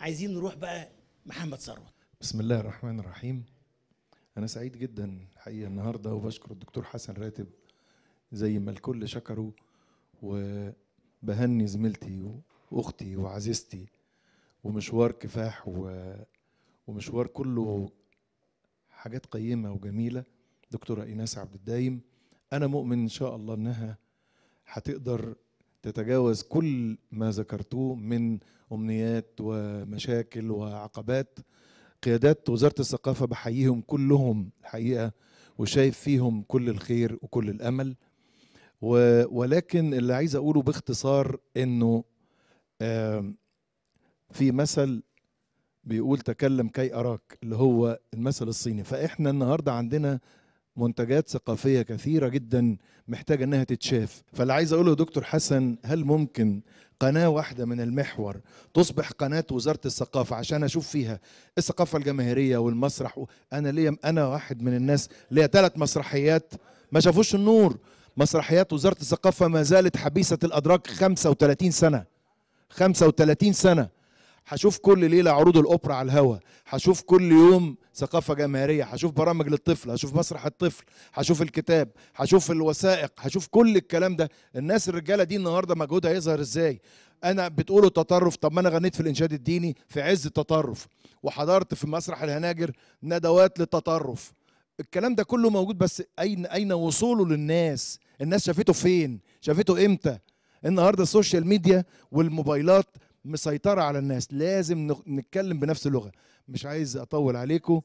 عايزين نروح بقى محمد ثروت بسم الله الرحمن الرحيم انا سعيد جدا حقيقه النهارده وبشكر الدكتور حسن راتب زي ما الكل شكره وبهني زميلتي واختي وعزيزتي ومشوار كفاح ومشوار كله حاجات قيمه وجميله دكتوره ايناس عبد الدايم انا مؤمن ان شاء الله انها هتقدر تتجاوز كل ما ذكرتوه من امنيات ومشاكل وعقبات قيادات وزاره الثقافه بحييهم كلهم الحقيقه وشايف فيهم كل الخير وكل الامل ولكن اللي عايز اقوله باختصار انه في مثل بيقول تكلم كي اراك اللي هو المثل الصيني فاحنا النهارده عندنا منتجات ثقافيه كثيره جدا محتاجه انها تتشاف فاللي عايز اقوله دكتور حسن هل ممكن قناه واحده من المحور تصبح قناه وزاره الثقافه عشان اشوف فيها الثقافه الجماهيريه والمسرح و... انا ليا انا واحد من الناس ليا ثلاث مسرحيات ما شافوش النور مسرحيات وزاره الثقافه ما زالت حبيسه الادراك 35 سنه 35 سنه هشوف كل ليله عروض الاوبرا على الهوا هشوف كل يوم ثقافه جماهيريه هشوف برامج للطفل هشوف مسرح الطفل هشوف الكتاب هشوف الوثائق هشوف كل الكلام ده الناس الرجاله دي النهارده مجهودها هيظهر ازاي انا بتقولوا تطرف طب ما انا غنيت في الانشاد الديني في عز التطرف وحضرت في مسرح الهناجر ندوات للتطرف الكلام ده كله موجود بس اين اين وصوله للناس الناس شافته فين شافته امتى النهارده السوشيال ميديا والموبايلات مسيطره على الناس لازم نتكلم بنفس اللغه مش عايز اطول عليكم